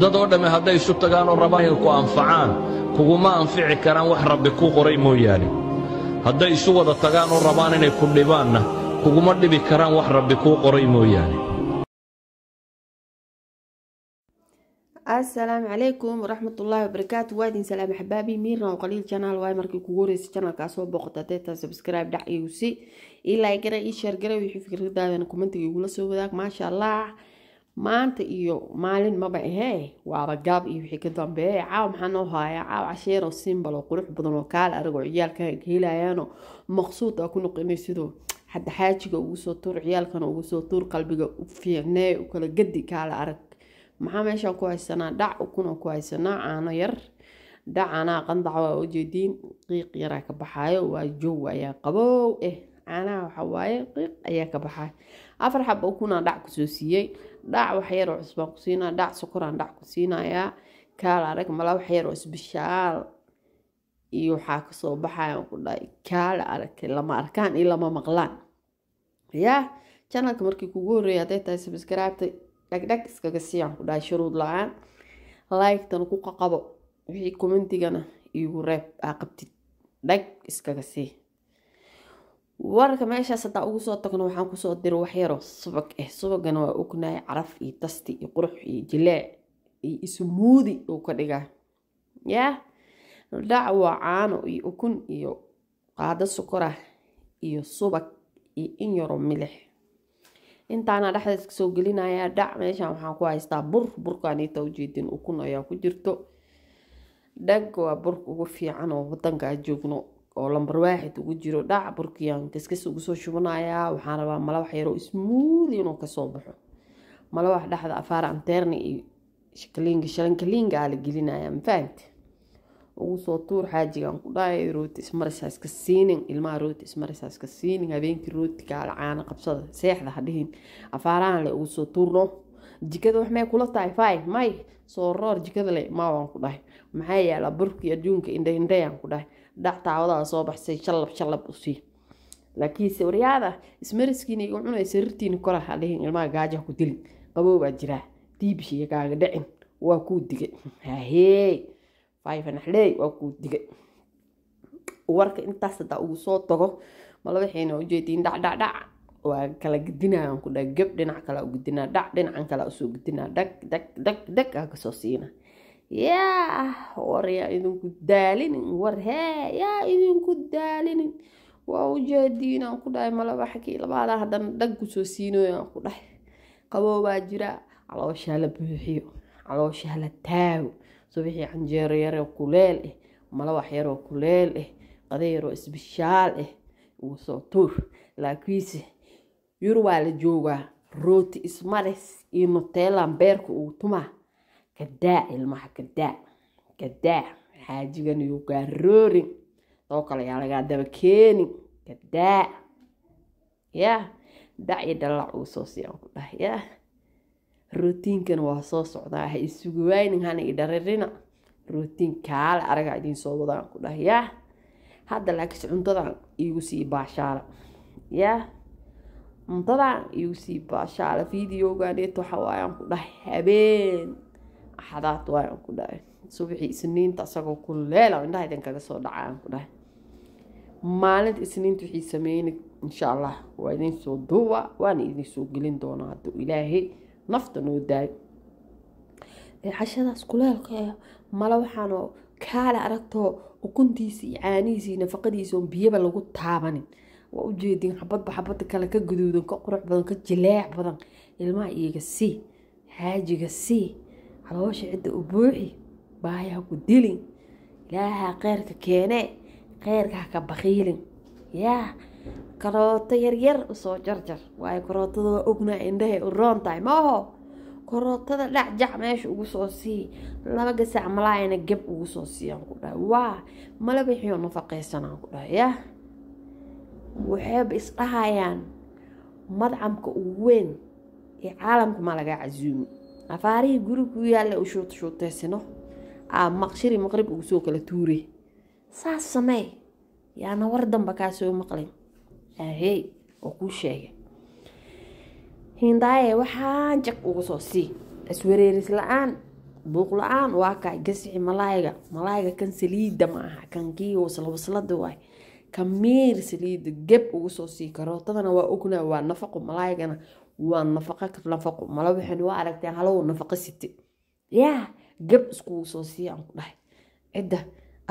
dad oo dhamme hadday isu tagaan oo rabaan inay ku anfacaan kuguma anfici karaan wax rabbi kuu qoray mooyaane hadday isu wada tagaan oo rabaan inay ku dhibaanna kuguma dhibi karaan wax rabbi kuu qoray mooyaane asalaamu calaykum waraxmatullaahi wabarakaatu waa idin salaam xabaabi miirna oo qaliil janaal waay markii kugu horeysay janaalkaa soo deeta subscribe dhac igu si ii laagara ii sheergara wixii fikradaadana kummantiga igula soo wadaag maasha allah maanta iyo maalin maba ahee waaba gaab iyo wixii ka dambeeye caaw maxaa noo haayaa caaw casheeroo simbal oo qurux badan oo kaala aragoo ciyaalka helayaanoo maqsuud aa ku noqonay sidoo hadda ugu soo tuur ciyaalkana ugu soo tuur qalbiga u fiicnee u kala gadi kaala arag maxaa meeshaan ku haysanaa dhac ukuna ku haysanaa caano yar dhacanaa qandac waa ujeediin qiiq yaraa ka baxaayo waa jow ayaa qabow eh caanaha waxawaaye qiiq ayaa ka baxaay afar xaba ukunaa dhac kusoo siiyey dhac waxyaroo cusbaan ku dhac sokoraan dhac ku siinayaa kaal arag mala waxyaroo isbishaal iyo waxaa kasoo baxayan ku dhahay kaal arag lama arkaan iyo lama maqlaan yaa janalka markii kugu horreeyay hadday tahay sabskraibta dhagdhag iskaga siiyaan ku dhahay shuruud la-aan laygtana ku qaqabo wixii commentigana igu reeb aa qabtid dhag iskaga sii wararka meeshaas haddaa ugu soo tagno waxaan kusoo diro waxyaro subag ah subagana waa ognahay caraf iyo tasti iyo qurux iyo jileec iyo ismuudi uu ka dhigaa ya daac waa caano iyo ukun iyo qaado sokorah iyo subag iyo in yaro milix intaana dhexdeed kasoo gelinaya dhac meeshan waxaan ku haystaa bur burkaaniita ujeedin ukun ayaa ku jirto dhag waa burka ugu fiican oo wadankaa joogno oo lambar waaxid ugu jiro dhac burkiyaan kaskas ugu soo shubanayaa waxaan rabaa malawax yaroo ismuudi inuu kasoo baxo malawax dhexda afaar anteerna iyo shakaliinga shalankaliinga aa la gelinaya mafahante ugu soo tuur xaajigaan ku dhahay rooti ismarisaa iska siinin ilmaha rooti ismarisaa iska siinin habeenkii rootigaa caana qabsada seexda ha dhihin afaarahan le ugu soo tuurno jikada wax may kula tahay fay may soo roor jikada le maawaan ku dhahay maxaa yaala burkii adduunka indhaindhayaan ku dhahay dhac taawadaa soo baxsay shallab shallab usii laakiinse waryaada ismariskiina igu cunay sariirtiini koraa dhihin ilmaha gaaja ku dilin qaboo jiraa diibishiya kaaga dhicin waa kuu digay hahee fayfanaxley waa kuu digay warka intaas haddaa ugu soo tago mala waxayna ujeediin dhacdhacdhac waa kala gudinaa aan ku dhaha gob dhinac kalea u gudinaa dhac dhinacan kalea usoo gudinaa dhag dag dag dag aan kasoo siina yaa war yaa idinku daalinin war hee yaa idinku daalinin waa ujaadiin ku dhahay malaba xagii labaadaa haddana dhag kusoo siinoyo aan ku dhahay qaboobaa jira calooshaa la buuxiyo calooshaa la taago subixii canjeero eh, yaroo kuleel ah eh, malawax yaroo kuleel ah qada isbishaal ah eh, ugu soo tuur laakiinse yur waa la joogaa rooti ismares iyo nuteelan beerka uu tumaa gadaa ilmaha gadaa gadaa xaajigan iyu gaaroorin doo kale yaa lagaa daba keeni gadaa yaa dhaci dhalac uu soo siican ku dhahay yaa rootiinkan waa soo socdaa ha isugu waynin hana idharirina rootiin kaale aragaa idiin soo wadaan ku dhahay yaa hadda laakiin cuntadan iigu sii baashaala yaa cuntadan iigusii baashaale videoganeet waxa waaye aan ku dhahay habeen axadaad waay aan ku dhahay subaxii isniinta isagoo kuleela indhaha idin kaga soo dhaca aan ku dhahay maalinta isniinta wixii sameynay insha allah waa idin soo duuba waana idin soo gelin doonaa hadduu ilaahay nafta noo daayo cashadaas kuleelkee mala waxaanoo kaale aragtoo ukuntiisii caanihiisii nafaqadiisi oon biyaba lagu taabanin waa ujeediin xabadba xabada kale ka guduudan ka qurux badan ka jileec badan ilmaha iyaga sii xaajiga sii caloosha cidda u buuxi baahiha ku dilin ilaaha kheyrka keenee kheyrka ha ka bakiilin yaa karooto yaryar usoo jarjar waayo karootada waa ognaa indhahe u roon tahay maaho korootada dhacjac meesha ugu soo sii laba gasaac malaayana gab ugu soo sii aan ku dhahay waa malaba nafaqaysan aan ku dhahay yaa waxayba isdhahayaan madcamka ugu weyn ee caalamka ma lagaa casuumi afaarihii guri ku yaalla u shuutshuutaysano aa maqshiri maqrib ugu soo kala tuure saas samee yaana war damba kaa soo maqlin ahey oo kuu sheegay hindaaye waxaan jaq uga soo sii iswareeris la-aan buuq la-aan waa gasixi malaayiga malaayiga kan saliida ma aha kan kii waslawasladda waay kamiir saliid geb ugu soo sii karootadana waa ogna waa nafaqo malaygana waa nafaqo nafaqo mala waxaan waa aragteen halow nafaqo site yaa geb iskugu soo sii aan ku dhahay cidda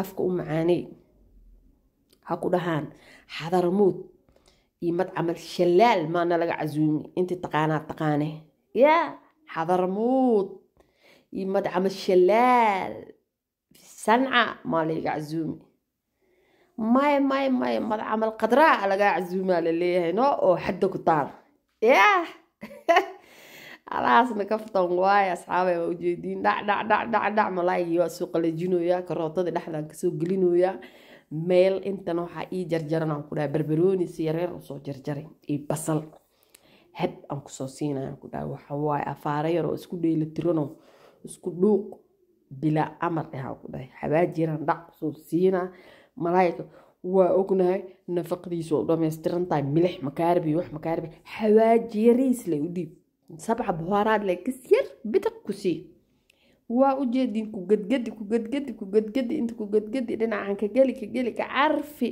afka u macaaney ha ku dhahaan xadaramood iyo mad camal shalaal maana laga casuumi intii taqaanaa taqaane yaa xadaramood iyo mad camal shalaal sanca maa laga casuumi may maya maya camal khadraa laga casuumaa laleeyahay oo xadda ku taal yah alahaasna kaftan waay asxaabay waa ujeediin dhacdhacdhacdhacdhac malaayigii waa soo qalajinoyaa karootadii dhexdaan kasoo gelinoyaa meel intana waxaa ii jarjaran aan ku dhaha barbaroonisi yareer usoo jarjaray iyo basal had aan kusoo siinaya ku dhaha waxa afaara yar isku dheeli tirano isku dhuuq bilaa amar eh ku dhahay xabaajiraan dhac kusoo siinaa malaayga waa ognahay nafaqadiisu waa u dhammaystiran tahay milix makaaribi iyo wax makaaribi xawaajiye riis lay u dhiib sabca buhaaraad lay kas yar bidiq ku sii waa u ku gadgadi ku gadgadi ku gadgadi inta ku gadgadi dhinacan ka geli ka geli ka carfi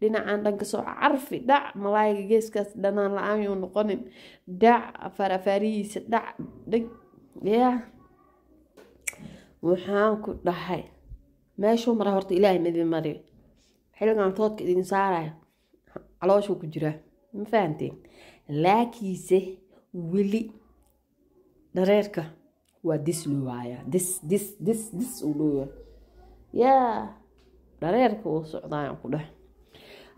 dhinacan dhanka soo carfi dhac malaayga geeskaas dhanaan la-aan yuu noqonin dhac afarafaarihiisa dhac dhag yaa waxaan ku dhahay meeshuu maraa horta ilaahay nadin mariyo xiligan toodka idin saarayo calooshuu ku jiraa ma fahamteen laakiinse weli dhareerka waa dis loo dis dis dis dis uu dhooya yaa dhareerka uu socdaayaan ku dheh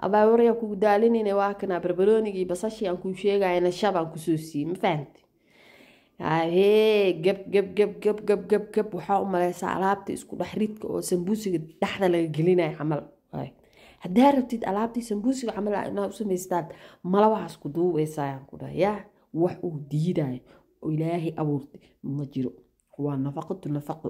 abaawarayaan kugu daalinayna waa kanaa barbaroonigii basashii aan kuu sheegayana e shabaan kusoo siiyey ma fahamte hee gab gab gab gab gab gab gab waxaa u maleysaa alaabta isku dhex ridka oo sambuusiga dhexda laga gelinaya camal e haddaa rabtid alaabtii sambuusiga camal inaa u samaystaan mala ku duubeysayaan ku wax uu diidayo oo ilaahay abuurtay ma jiro waa nafaqatu nafaqo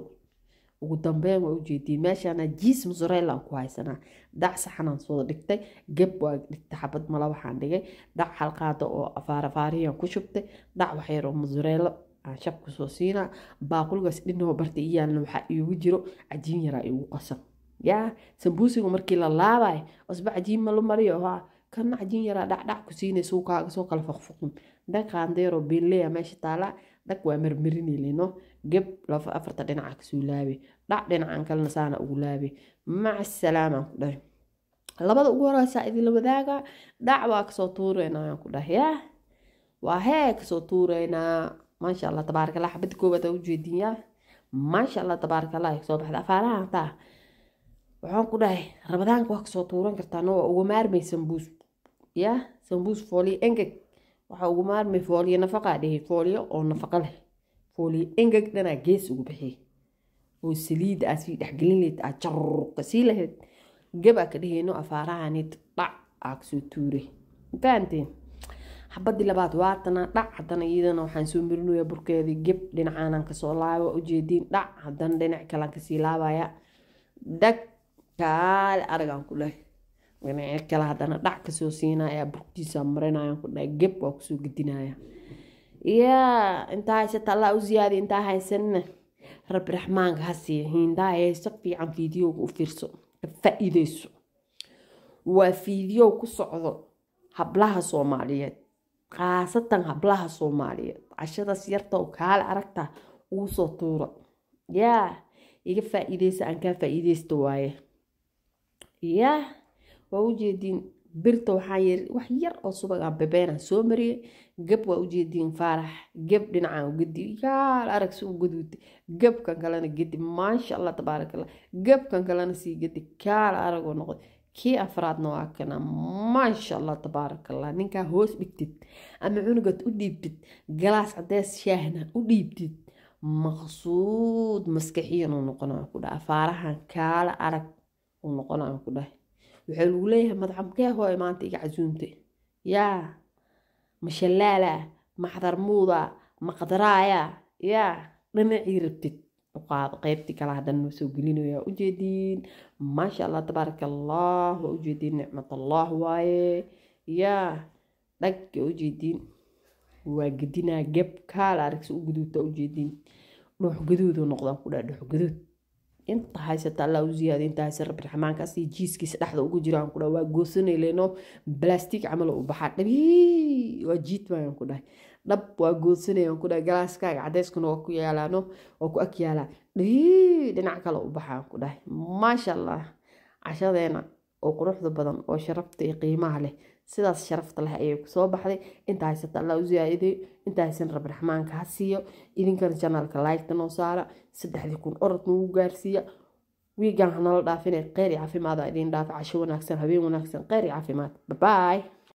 ugu dambeyn waa ujeediye meeshaana jiis musoreyla ku haysanaa dhac saxanaan soo dhigtay gab waa dhigtay xabad mala waxaan dhigay dhac xalqaada oo afaarafaariyaan ku shubtay dhac waxyar musoreylo aan shab kusoo siinaa baaqulgaas dhinoo bartay iyaalna waxaa iigu jiro cajiin yaraa iigu qasan yaa sambuusiga markii la laabay cusbo cajiin ma la mariyo ha kana cajiin yaraa dhacdhac ku siinaysa kaaga soo kala foqfoqin dhag qaandeero biinleya meesha taala dhag waa marmarinilino geb afarta dhinaca kasuu laabi dhac dhinacan kalena saana ugu laabi macsalaama ku dhahi labada ugu horeysaa idinla wadaaga dhac waa kasoo tuureynaa ku dhahi ya waa hee kasoo tuureynaa maasha allah tabaarakallah xabada koobaad ujeedin maasha allah tabaarakallah soo baxda afaaraha hantaa waxaan ku dhahay rabadaanka wax kasoo tuuran kartaan waa uga maarmay sambuus yaa sambuus fooliyo engeg waxaa uga maarmay fooliyo nafaqaa dhehey fooliyo oo nafaqa leh fooliyo engeg dhanaa gees ugu bixiyey oo saliida aad sii dhexgelin layd aad jaruqa sii lahayd gabaa ka dheheyno afaarahanid dhac aa kasoo tuure fahamteen xabadii labaad waatanaa dhac haddana iyadana waxaan soo marinayaa burkeedii geb dhinacaanaan kasoo laaba ujeediin dhac haddana dhinac kalaan kasii laabaya dhag kaali aragaan ku dhahay dhinaca kale haddana dhac kasoo siinaya burtiisa marinayaan ku dhahay geb waa kusoo gedinaya yaa intaa haysata allaa u ziyaadi intaa haysanina rabi raxmaanka ha siiya hiindaa fiican fiidiyowga u fiirso ka faa waa fiidiyow ku socdo hablaha soomaaliyeed khaasatan hablaha soomaaliyeed cashadaas yarta oo kaali aragta ugu tuuro yaa iga faa aan kaa faaiideysta iideysta waaye yaa waa ujeediin birta waxaa wax yar oo subaga babeenan soo mariyey gab waa ujeediin faarax gab dhinacaan gedi yaal arag si u gudwite gabkan kalena gedi maasha allah tabaarakallah gabkan kalena sii gedi kaal aragoo noqday kii afraadna waa kana maasha allah tabaarakallah ninkaa hoos dhigtid ama cunugaad u dhiibtid galaas cadees shaahna u dhiibtid maqsuud maskaxiyanuu noqona ku dhaca faarahan kaala arag noqonaan ku dhahay waxaa lagu leeyahay madcamkee hooy maanta iga casuumte yaa mashallaala maxdarmuuda maqdaraaya yaa dhinacii rabtid uqaado qaybtii kale haddana noo soo gelinayaa ujeediin maasha allah tabaaraka allah waa ujeediin nicmat allah waaye yaa dhag yaa ujeediin waa gedinaa geb kaala aragsi u guduudtaa ujeediin dhuux gaduudu noqdaan ku dhaha dhuux gaduud inta haysata alla u ziyaada inta haysata rabbi jiiskiisa dhexda ugu jiro aan ku dhaha waa goosanayleeno blastic camal u baxaa dhabi waa jiid baan ku dhahay dhab waa goosanaya aan ku dhahay galaaskaaga cadayskuna waa ku yaalaano waa ku ag yaalaa dhabi dhinac kale u baxa ku dhahay maasha allah cashadeena oo quruxda badan oo sharafta iyo qiimaha leh sidaas sharafta leh ayay kusoo baxday intaa haysata alla u zaa intaa haysan rabraxmaanka ha siiyo idinkana janaalka laayigta noo saara saddexdii kun orod nagu gaarsiiya wiigan hanala dhaafine kheyr iyo caafimaada idin dhaafa casho wanaagsan habeen wanaagsan kheyr iyo caafimaad babaay